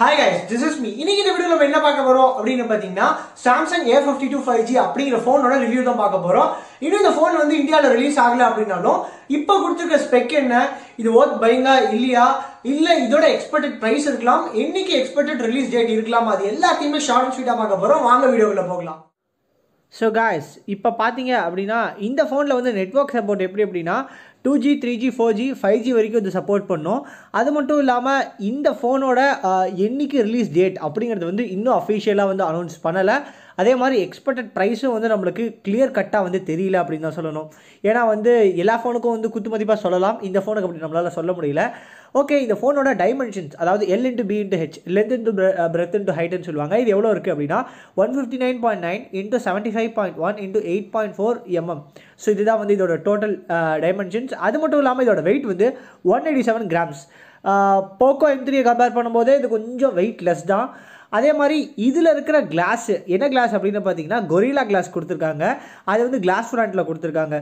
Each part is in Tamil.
hi guys this is me இன்னைக்கு இந்த வீடியோவில் என்ன பார்க்க போறோம் அப்படின்னு பார்த்தீங்கன்னா Samsung A fifty two five G அப்படிங்கிற ஃபோனோட ரிவ்யூ தான் பார்க்க போறோம் இன்னும் இந்த ஃபோன் வந்து இந்தியாவில் ரிலீஸ் ஆகல அப்படின்னாலும் இப்போ கொடுத்துருக்க ஸ்பெக் என்ன இது ஓத் பைங்கா இல்லையா இல்லை இதோட எக்ஸ்பெக்டட் ப்ரைஸ் இருக்கலாம் என்னைக்கு எக்ஸ்பெக்டட் ரிலீஸ் டேட் இருக்கலாம் அது எல்லாத்தையுமே ஷார்ட் அண்ட் பார்க்க போறோம் வாங்க வீடியோவில் போகலாம் ஸோ காய்ஸ் இப்போ பார்த்தீங்க அப்படின்னா இந்த ஃபோனில் வந்து நெட்ஒர்க் சப்போர்ட் எப்படி அப்படின்னா two G three G four G five G வரைக்கும் இது சப்போர்ட் பண்ணும் அது மட்டும் இல்லாமல் இந்த ஃபோனோட என்றைக்கு ரிலீஸ் டேட் அப்படிங்கிறது வந்து இன்னும் அஃபிஷியலாக வந்து அனௌன்ஸ் பண்ணலை அதே மாதிரி எக்ஸ்பெக்டட் ப்ரைஸும் வந்து நம்மளுக்கு கிளியர் கட்டாக வந்து தெரியல அப்படின்னு தான் சொல்லணும் ஏன்னா வந்து எல்லா ஃபோனுக்கும் வந்து குத்துமதிப்பாக சொல்லலாம் இந்த ஃபோனுக்கு அப்படி நம்மளால் சொல்ல முடியல ஓகே இந்த ஃபோனோட டைமென்ஷன்ஸ் அதாவது L into B into H length into breadth into ஹைட்னு சொல்லுவாங்க இது எவ்வளோ இருக்குது அப்படின்னா one fifty nine point nine into seventy five point one into eight point four MM so இதுதான் வந்து இதோட டோட்டல் டைமென்ஷன்ஸ் அது மட்டும் இல்லாமல் இதோட வெயிட் வந்து one eighty seven grams Poco M த்ரீயை கம்பேர் பண்ணும்போது இது கொஞ்சம் வெயிட் லெஸ் தான் அதே மாதிரி இதில் இருக்கிற கிளாஸு என்ன கிளாஸ் அப்படின்னு பார்த்தீங்கன்னா கொரிலா கிளாஸ் கொடுத்துருக்காங்க அது வந்து கிளாஸ் ஃப்ரண்ட்டில் கொடுத்துருக்காங்க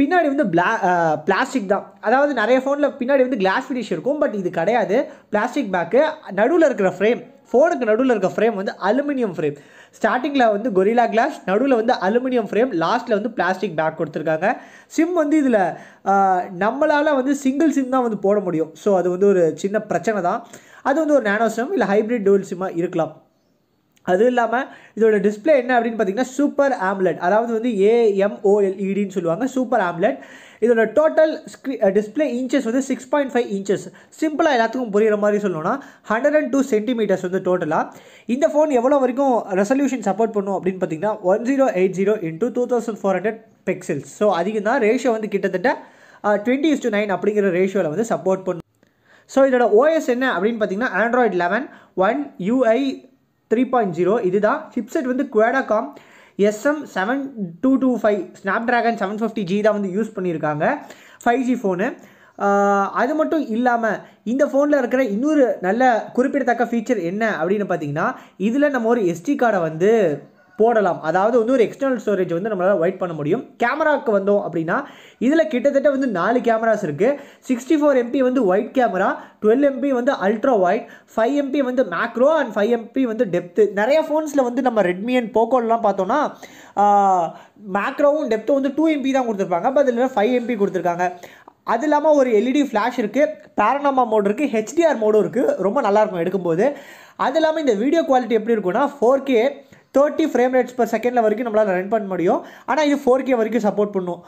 பின்னாடி வந்து பிளா பிளாஸ்டிக் தான் அதாவது நிறைய ஃபோனில் பின்னாடி வந்து கிளாஸ் ஃபினிஷ் இருக்கும் பட் இது கிடையாது பிளாஸ்டிக் பேக்கு நடுவில் இருக்கிற ஃப்ரேம் ஃபோனுக்கு நடுவில் இருக்க ஃப்ரேம் வந்து அலுமினியம் ஃப்ரேம் ஸ்டார்டிங்கில் வந்து கொரிலா கிளாஸ் நடுவில் வந்து அலுமினியம் ஃப்ரேம் லாஸ்ட்டில் வந்து பிளாஸ்டிக் பேக் கொடுத்துருக்காங்க சிம் வந்து இதில் நம்மளால் வந்து சிங்கிள் சிம் தான் வந்து போட முடியும் ஸோ அது வந்து ஒரு சின்ன பிரச்சனை தான் அது வந்து ஒரு சிம் இல்லை ஹைப்ரிட் டோல் சிம்மாக இருக்கலாம் அதுவும் இல்லாமல் இதோட டிஸ்பிளே என்ன அப்படின்னு பார்த்தீங்கன்னா சூப்பர் ஆம்லெட் அதாவது வந்து ஏஎம்ஓஎல்இடின்னு e சொல்லுவாங்க சூப்பர் ஆம்லெட் இதோட டோட்டல் ஸ்க்ரீ டிஸ்பிளே இன்ச்சஸ் வந்து சிக்ஸ் பாயிண்ட் ஃபைவ் இன்ச்சஸ் சிம்பிளாக எல்லாத்துக்கும் புரிகிற மாதிரி சொல்லணும்னா ஹண்ட்ரட் அண்ட் டூ சென்டிமீட்டர்ஸ் வந்து டோட்டலாக இந்த ஃபோன் எவ்வளோ வரைக்கும் ரெசல்யூஷன் சப்போர்ட் பண்ணும் அப்படின்னு பார்த்தீங்கன்னா one zero eight zero into two thousand four hundred pixels so அதிகம் தான் ரேஷியோ வந்து கிட்டத்தட்ட டுவெண்ட்டி இஸ் டு நைன் அப்படிங்கிற ரேஷியோவில் வந்து சப்போர்ட் பண்ணும் ஸோ இதோட ஓஎஸ் என்ன அப்படின்னு பார்த்தீங்கன்னா Android eleven One UI three point zero இதுதான் ஹிப்செட் வந்து Qualcomm SM seven two two five Snapdragon seven fifty G தான் வந்து யூஸ் பண்ணியிருக்காங்க ஃபைவ் ஜி ஃபோனு அது மட்டும் இல்லாமல் இந்த ஃபோனில் இருக்கிற இன்னொரு நல்ல குறிப்பிடத்தக்க ஃபீச்சர் என்ன அப்படின்னு பார்த்தீங்கன்னா இதில் நம்ம ஒரு எஸ்டி கார்டை வந்து போடலாம் அதாவது வந்து ஒரு எக்ஸ்டர்னல் ஸ்டோரேஜ் வந்து நம்மளால் ஒயிட் பண்ண முடியும் கேமராவுக்கு வந்தோம் அப்படின்னா இதில் கிட்டத்தட்ட வந்து நாலு கேமராஸ் இருக்குது சிக்ஸ்டி ஃபோர் எம்பி வந்து ஒயிட் கேமரா டுவெல் எம்பி வந்து அல்ட்ரா ஒயிட் ஃபைவ் எம்பி வந்து மேக்ரோ அண்ட் ஃபைவ் எம்பி வந்து டெப்த்து நிறைய ஃபோன்ஸில் வந்து நம்ம ரெட்மி அண்ட் போக்கோலாம் பார்த்தோன்னா மேக்ரோவும் டெப்த்தும் வந்து டூ எம்பி தான் கொடுத்துருப்பாங்க பட் இதில் ஃபைவ் எம்பி கொடுத்துருக்காங்க அது இல்லாமல் ஒரு எல்இடி ஃப்ளாஷ் e இருக்குது பேரனாமா மோடு இருக்குது ஹெச்டிஆர் மோடும் இருக்குது ரொம்ப நல்லாயிருக்கும் எடுக்கும்போது அது இல்லாமல் இந்த வீடியோ குவாலிட்டி எப்படி இருக்குன்னா four K thirty frame rates per செகண்டில் வரைக்கும் நம்மளால் ரன் பண்ண முடியும் ஆனால் இது ஃபோர் கே வரைக்கும் சப்போர்ட் பண்ணும்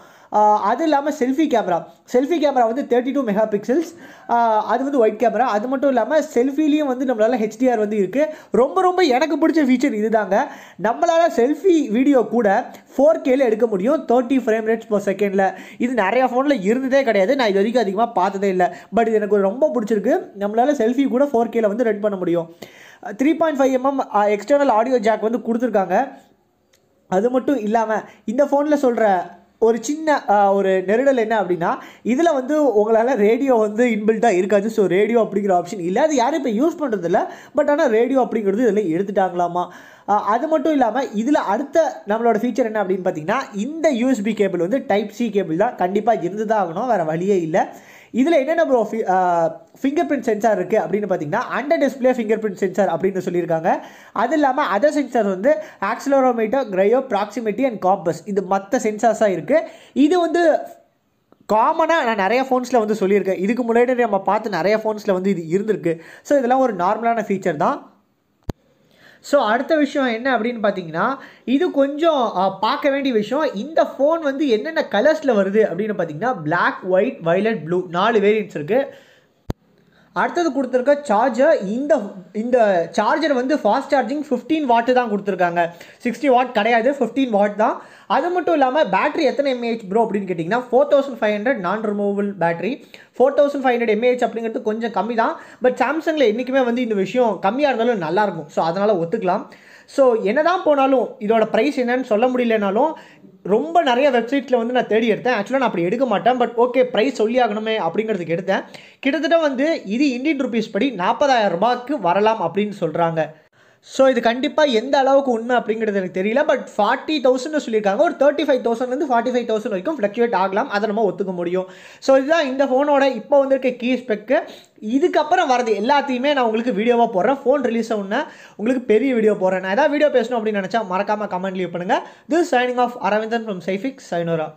அது இல்லாமல் செல்ஃபி கேமரா செல்ஃபி கேமரா வந்து தேர்ட்டி டூ மெகா பிக்சல்ஸ் அது வந்து ஒயிட் கேமரா அது மட்டும் இல்லாமல் செல்ஃபிலையும் வந்து நம்மளால் ஹெச்டிஆர் வந்து இருக்குது ரொம்ப ரொம்ப எனக்கு பிடிச்ச ஃபீச்சர் இது தாங்க நம்மளால் செல்ஃபி வீடியோ கூட ஃபோர் கேல எடுக்க முடியும் தேர்ட்டி ஃப்ரேம் ரேட்ஸ் பர் செகண்டில் இது நிறையா ஃபோனில் இருந்ததே கிடையாது நான் இது வரைக்கும் அதிகமாக பார்த்ததே இல்லை பட் இது எனக்கு ரொம்ப பிடிச்சிருக்கு நம்மளால் செல்ஃபி கூட ஃபோர் கேல வந்து ரெட் பண்ண முடியும் three point five MM external audio jack வந்து கொடுத்துருக்காங்க அது மட்டும் இல்லாமல் இந்த ஃபோனில் சொல்கிற ஒரு சின்ன ஒரு நெருடல் என்ன அப்படின்னா இதில் வந்து உங்களால் ரேடியோ வந்து இன்பில்ட்டாக இருக்காது ஸோ ரேடியோ அப்படிங்கிற ஆப்ஷன் இல்லை அது யாரும் இப்போ யூஸ் பண்ணுறதில்ல பட் ஆனால் ரேடியோ அப்படிங்கிறது இதில் எடுத்துட்டாங்களாமா அது மட்டும் இல்லாமல் இதில் அடுத்த நம்மளோட ஃபீச்சர் என்ன அப்படின்னு பார்த்தீங்கன்னா இந்த யூஎஸ்பி கேபிள் வந்து டைப் சி கேபிள் தான் கண்டிப்பாக இருந்து தான் ஆகணும் வேறு வழியே இல்லை இதில் என்னென்ன ப்ரோ ஃபிங்கர் பிரிண்ட் சென்சார் இருக்குது அப்படின்னு பார்த்தீங்கன்னா under display fingerprint sensor அப்படின்னு சொல்லியிருக்காங்க அது இல்லாமல் அதர் சென்சார் வந்து accelerometer gyro proximity and compass இது மற்ற சென்சார்ஸாக இருக்குது இது வந்து காமனாக நான் நிறைய ஃபோன்ஸில் வந்து சொல்லியிருக்கேன் இதுக்கு முன்னாடி நம்ம பார்த்து நிறைய ஃபோன்ஸில் வந்து இது இருந்திருக்கு ஸோ இதெல்லாம் ஒரு நார்மலான ஃபீச்சர் தான் ஸோ அடுத்த விஷயம் என்ன அப்படின்னு பார்த்தீங்கன்னா இது கொஞ்சம் பார்க்க வேண்டிய விஷயம் இந்த ஃபோன் வந்து என்னென்ன கலர்ஸில் வருது அப்படின்னு பார்த்தீங்கன்னா பிளாக் ஒயிட் வைலட் ப்ளூ நாலு வேரியன்ட்ஸ் இருக்குது அடுத்தது கொடுத்துருக்க சார்ஜர் இந்த இந்த சார்ஜர் வந்து ஃபாஸ்ட் சார்ஜிங் ஃபிஃப்டீன் வாட்டு தான் கொடுத்துருக்காங்க சிக்ஸ்டி வாட் கிடையாது ஃபிஃப்டீன் வாட் தான் அது மட்டும் இல்லாமல் பேட்டரி எத்தனை எம்ஏஹெச் ப்ரோ அப்படின்னு கேட்டிங்கன்னா four thousand five hundred non removal battery four thousand five hundred MAH அப்படிங்கிறது கொஞ்சம் கம்மி தான் பட் சாம்சங்கில் என்றைக்குமே வந்து இந்த விஷயம் கம்மியாக இருந்தாலும் நல்லாயிருக்கும் ஸோ அதனால் ஒத்துக்கலாம் ஸோ என்ன தான் போனாலும் இதோட ப்ரைஸ் என்னன்னு சொல்ல முடியலனாலும் ரொம்ப நிறைய வெப்சைட்டில் வந்து நான் தேடி எடுத்தேன் ஆக்சுவலாக நான் அப்படி எடுக்க மாட்டேன் பட் ஓகே ப்ரைஸ் சொல்லி ஆகணுமே அப்படிங்கிறதுக்கு எடுத்தேன் கிட்டத்தட்ட வந்து இது இந்தியன் ருபீஸ் படி நாற்பதாயிரம் ரூபாய்க்கு வரலாம் அப்படின்னு சொல்கிறாங்க ஸோ இது கண்டிப்பாக எந்த அளவுக்கு உண்மை அப்படிங்கிறது எனக்கு தெரியல பட் ஃபார்ட்டி தௌசண்ட்னு சொல்லியிருக்காங்க ஒரு தேர்ட்டி ஃபைவ் தௌசண்ட்லேருந்து ஃபார்ட்டி ஃபைவ் தௌசண்ட் வரைக்கும் ஃப்ளக்சுவேட் ஆகலாம் அதை நம்ம ஒத்துக்க முடியும் ஸோ இதுதான் இந்த ஃபோனோட இப்போ வந்திருக்க கீ ஸ்பெக்கு இதுக்கப்புறம் வரது எல்லாத்தையுமே நான் உங்களுக்கு வீடியோவாக போடுறேன் ஃபோன் ரிலீஸ் ஆகுன்னா உங்களுக்கு பெரிய வீடியோ போடுறேன் நான் ஏதாவது வீடியோ பேசணும் அப்படின்னு நினச்சா மறக்காமல் கமெண்ட் லீவ் பண்ணுங்கள் this signing off Aravindan from சைஃபிக் சைனோரா